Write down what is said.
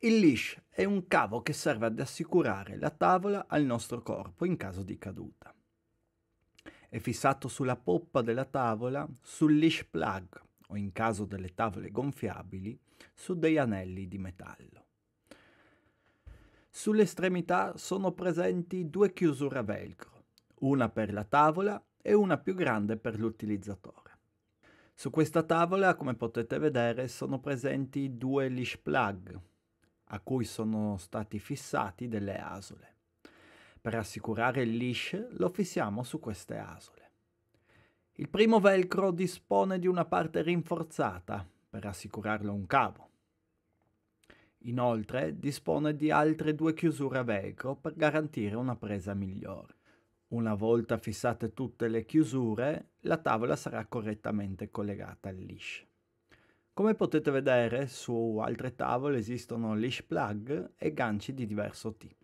Il leash è un cavo che serve ad assicurare la tavola al nostro corpo in caso di caduta. È fissato sulla poppa della tavola, sul leash plug o in caso delle tavole gonfiabili, su dei anelli di metallo. Sull'estremità sono presenti due chiusure a velcro, una per la tavola e una più grande per l'utilizzatore. Su questa tavola, come potete vedere, sono presenti due leash plug, a cui sono stati fissati delle asole. Per assicurare il leash lo fissiamo su queste asole. Il primo velcro dispone di una parte rinforzata per assicurarlo un cavo. Inoltre dispone di altre due chiusure a velcro per garantire una presa migliore. Una volta fissate tutte le chiusure, la tavola sarà correttamente collegata al liscio. Come potete vedere, su altre tavole esistono leash plug e ganci di diverso tipo.